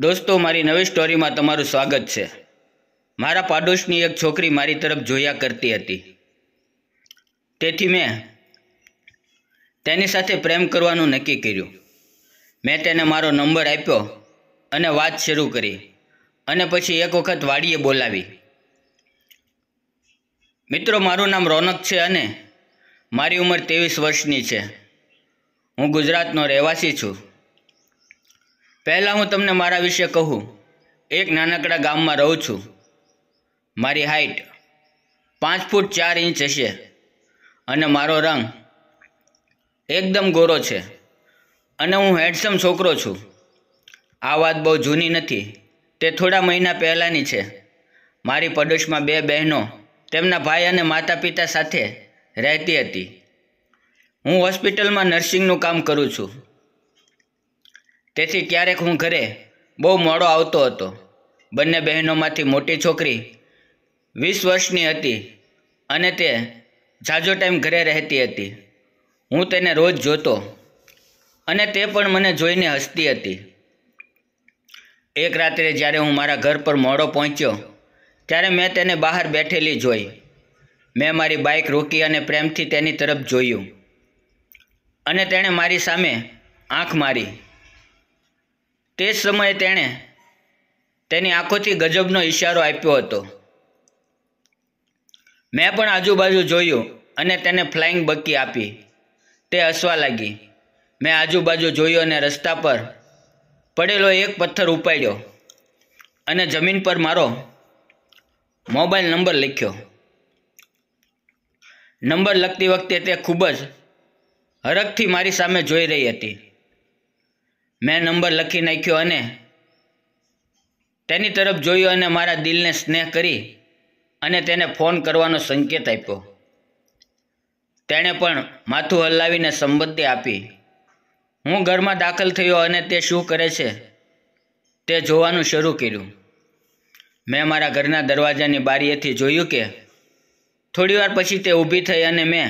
દોસ્તો મારી નવી સ્ટોરીમાં તમારું સ્વાગત છે મારા પાડોશની એક છોકરી મારી તરફ જોયા કરતી હતી તેથી મેં તેની સાથે પ્રેમ કરવાનું નક્કી કર્યું મેં તેને મારો નંબર આપ્યો અને વાત શરૂ કરી અને પછી એક વખત વાડીએ બોલાવી મિત્રો મારું નામ રોનક છે અને મારી ઉંમર ત્રેવીસ વર્ષની છે હું ગુજરાતનો રહેવાસી છું પહેલાં હું તમને મારા વિશે કહું એક નાનકડા ગામમાં રહું છું મારી હાઈટ પાંચ ફૂટ ચાર ઇંચ હશે અને મારો રંગ એકદમ ગોરો છે અને હું હેન્ડસમ છોકરો છું આ વાત બહુ જૂની નથી તે થોડા મહિના પહેલાંની છે મારી પડોશમાં બે બહેનો તેમના ભાઈ અને માતા પિતા સાથે રહેતી હતી હું હોસ્પિટલમાં નર્સિંગનું કામ કરું છું તેથી ક્યારેક હું ઘરે બહુ મોડો આવતો હતો બંને બહેનોમાંથી મોટી છોકરી વીસ વર્ષની હતી અને તે ઝાઝો ટાઈમ ઘરે રહેતી હતી હું તેને રોજ જોતો અને તે પણ મને જોઈને હસતી હતી એક રાત્રે જ્યારે હું મારા ઘર પર મોડો પહોંચ્યો ત્યારે મેં તેને બહાર બેઠેલી જોઈ મેં મારી બાઇક રોકી અને પ્રેમથી તેની તરફ જોયું અને તેણે મારી સામે આંખ મારી તે સમયે તેણે તેની આંખોથી ગજબનો ઇશારો આપ્યો હતો મેં પણ આજુબાજુ જોયું અને તેને ફ્લાઇંગ બકી આપી તે હસવા લાગી મેં આજુબાજુ જોયું અને રસ્તા પર પડેલો એક પથ્થર ઉપાડ્યો અને જમીન પર મારો મોબાઈલ નંબર લખ્યો નંબર લખતી વખતે તે ખૂબ જ હરખથી મારી સામે જોઈ રહી હતી મેં નંબર લખી નાખ્યો અને તેની તરફ જોયું અને મારા દિલને સ્નેહ કરી અને તેને ફોન કરવાનો સંકેત આપ્યો તેણે પણ માથું હલાવીને સંમતિ આપી હું ઘરમાં દાખલ થયો અને તે શું કરે છે તે જોવાનું શરૂ કર્યું મેં મારા ઘરના દરવાજાની બારીએથી જોયું કે થોડીવાર પછી તે ઊભી થઈ અને મેં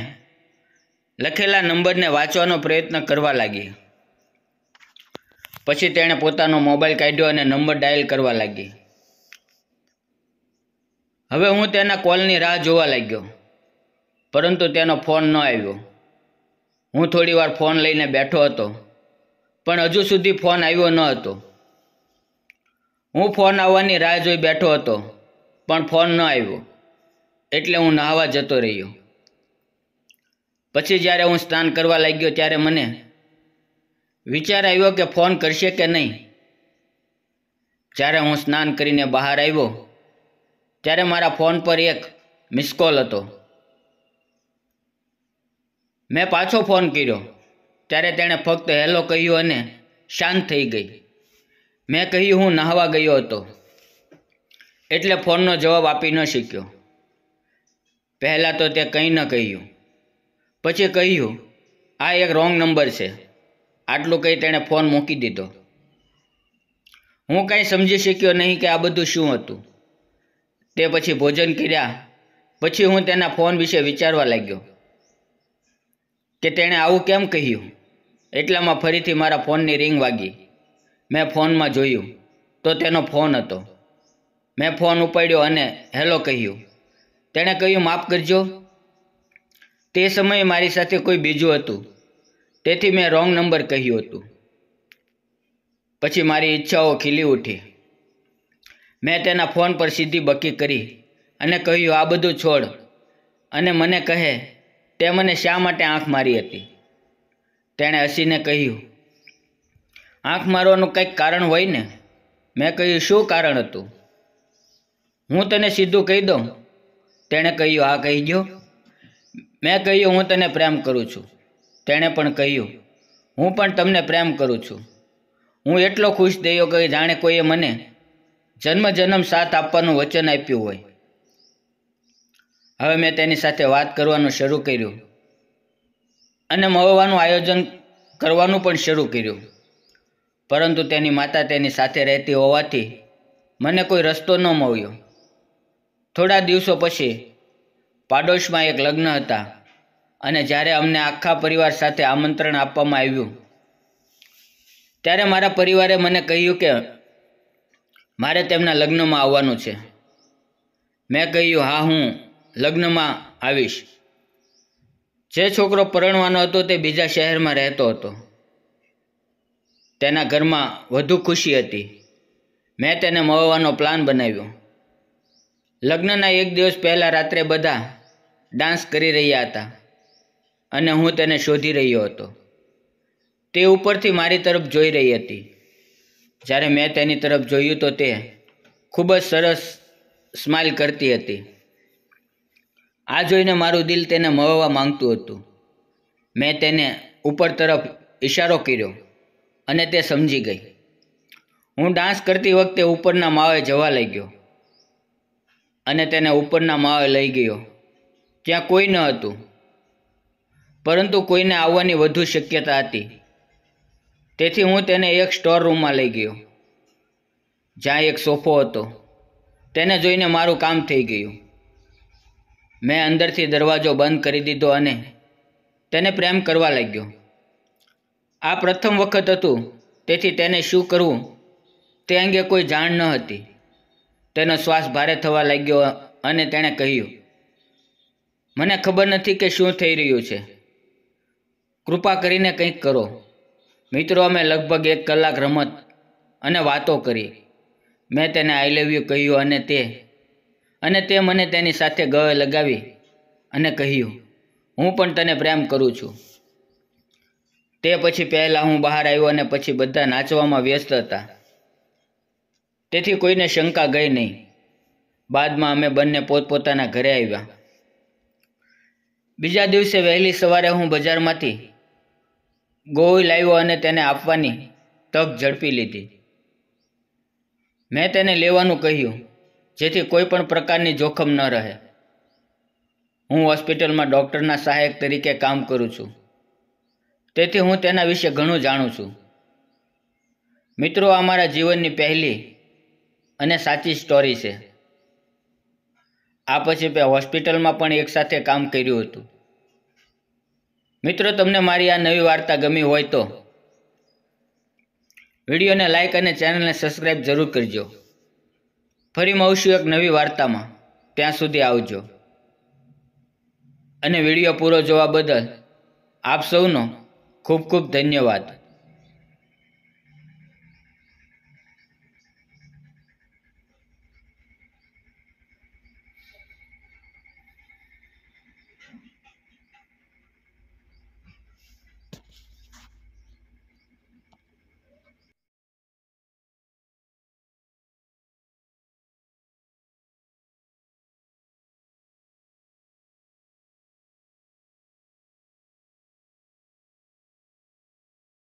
લખેલા નંબરને વાંચવાનો પ્રયત્ન કરવા લાગી પછી તેણે પોતાનો મોબાઈલ કાઢ્યો અને નંબર ડાયલ કરવા લાગી હવે હું તેના કોલની રાહ જોવા લાગ્યો પરંતુ તેનો ફોન ન આવ્યો હું થોડીવાર ફોન લઈને બેઠો હતો પણ હજુ સુધી ફોન આવ્યો ન હતો હું ફોન આવવાની રાહ જોઈ બેઠો હતો પણ ફોન ન આવ્યો એટલે હું નહાવા જતો રહ્યો પછી જ્યારે હું સ્નાન કરવા લાગ્યો ત્યારે મને વિચાર આવ્યો કે ફોન કરશે કે નહીં જ્યારે હું સ્નાન કરીને બહાર આવ્યો ત્યારે મારા ફોન પર એક મિસકોલ હતો મેં પાછો ફોન કર્યો ત્યારે તેણે ફક્ત હેલો કહ્યું અને શાંત થઈ ગઈ મેં કહ્યું હું નહાવા ગયો હતો એટલે ફોનનો જવાબ આપી ન શીખ્યો પહેલાં તો તે કંઈ ન કહ્યું પછી કહ્યું આ એક રોંગ નંબર છે આટલું કહી તેણે ફોન મૂકી દીધો હું કાંઈ સમજી શક્યો નહીં કે આ બધું શું હતું તે પછી ભોજન કર્યા પછી હું તેના ફોન વિશે વિચારવા લાગ્યો કે તેણે આવું કેમ કહ્યું એટલામાં ફરીથી મારા ફોનની રિંગ વાગી મેં ફોનમાં જોયું તો તેનો ફોન હતો મેં ફોન ઉપાડ્યો અને હેલો કહ્યું તેણે કહ્યું માફ કરજો તે સમયે મારી સાથે કોઈ બીજું હતું તેથી મેં રોંગ નંબર કહ્યું હતું પછી મારી ઈચ્છાઓ ખીલી ઉઠી મેં તેના ફોન પર સીધી બકી કરી અને કહ્યું આ બધું છોડ અને મને કહે તે મને શા માટે આંખ મારી હતી તેણે હસીને કહ્યું આંખ મારવાનું કંઈક કારણ હોય ને મેં કહ્યું શું કારણ હતું હું તને સીધું કહી દઉં તેણે કહ્યું આ કહી ગયો મેં કહ્યું હું તને પ્રેમ કરું છું તેણે પણ કહ્યું હું પણ તમને પ્રેમ કરું છું હું એટલો ખુશ થયો કે જાણે કોઈએ મને જન્મ જન્મ સાથ આપવાનું વચન આપ્યું હોય હવે મેં તેની સાથે વાત કરવાનું શરૂ કર્યું અને મળવાનું આયોજન કરવાનું પણ શરૂ કર્યું પરંતુ તેની માતા તેની સાથે રહેતી હોવાથી મને કોઈ રસ્તો ન મળ્યો થોડા દિવસો પછી પાડોશમાં એક લગ્ન હતા અને જ્યારે અમને આખા પરિવાર સાથે આમંત્રણ આપવામાં આવ્યું ત્યારે મારા પરિવારે મને કહ્યું કે મારે તેમના લગ્નમાં આવવાનું છે મેં કહ્યું હા હું લગ્નમાં આવીશ જે છોકરો પરણવાનો હતો તે બીજા શહેરમાં રહેતો હતો તેના ઘરમાં વધુ ખુશી હતી મેં તેને મળવાનો પ્લાન બનાવ્યો લગ્નના એક દિવસ પહેલાં રાત્રે બધા ડાન્સ કરી રહ્યા હતા અને હું તેને શોધી રહ્યો હતો તે ઉપરથી મારી તરફ જોઈ રહી હતી જ્યારે મેં તેની તરફ જોયું તો તે ખૂબ જ સરસ સ્માઇલ કરતી હતી આ જોઈને મારું દિલ તેને મળવા માંગતું હતું મેં તેને ઉપર તરફ ઇશારો કર્યો અને તે સમજી ગઈ હું ડાન્સ કરતી વખતે ઉપરના માવે જવા લઈ ગયો અને તેને ઉપરના માવે લઈ ગયો ત્યાં કોઈ ન હતું પરંતુ કોઈને આવવાની વધુ શક્યતા હતી તેથી હું તેને એક સ્ટોર રૂમમાં લઈ ગયો જ્યાં એક સોફો હતો તેને જોઈને મારું કામ થઈ ગયું મેં અંદરથી દરવાજો બંધ કરી દીધો અને તેને પ્રેમ કરવા લાગ્યો આ પ્રથમ વખત હતું તેથી તેને શું કરવું તે અંગે કોઈ જાણ ન હતી તેનો શ્વાસ ભારે થવા લાગ્યો અને તેણે કહ્યું મને ખબર નથી કે શું થઈ રહ્યું છે કૃપા કરીને કંઈક કરો મિત્રો અમે લગભગ એક કલાક રમત અને વાતો કરી મેં તેને આઈ લવ યુ કહ્યું અને તે અને તે મને તેની સાથે ગવે લગાવી અને કહ્યું હું પણ તને પ્રેમ કરું છું તે પછી પહેલાં હું બહાર આવ્યો અને પછી બધા નાચવામાં વ્યસ્ત હતા તેથી કોઈને શંકા ગઈ નહીં બાદમાં અમે બંને પોતપોતાના ઘરે આવ્યા બીજા દિવસે વહેલી સવારે હું બજારમાંથી ગોળી લાવ્યો અને તેને આપવાની તક ઝડપી લીધી મેં તેને લેવાનું કહ્યું જેથી કોઈ પણ પ્રકારની જોખમ ન રહે હું હોસ્પિટલમાં ડૉક્ટરના સહાયક તરીકે કામ કરું છું તેથી હું તેના વિશે ઘણું જાણું છું મિત્રો આ મારા જીવનની પહેલી અને સાચી સ્ટોરી છે આ પછી મેં હોસ્પિટલમાં પણ એકસાથે કામ કર્યું હતું મિત્રો તમને મારી આ નવી વાર્તા ગમી હોય તો વિડીયોને લાઇક અને ચેનલને સબસ્ક્રાઈબ જરૂર કરજો ફરી મળશું એક નવી વાર્તામાં ત્યાં સુધી આવજો અને વિડીયો પૂરો જોવા બદલ આપ સૌનો ખૂબ ખૂબ ધન્યવાદ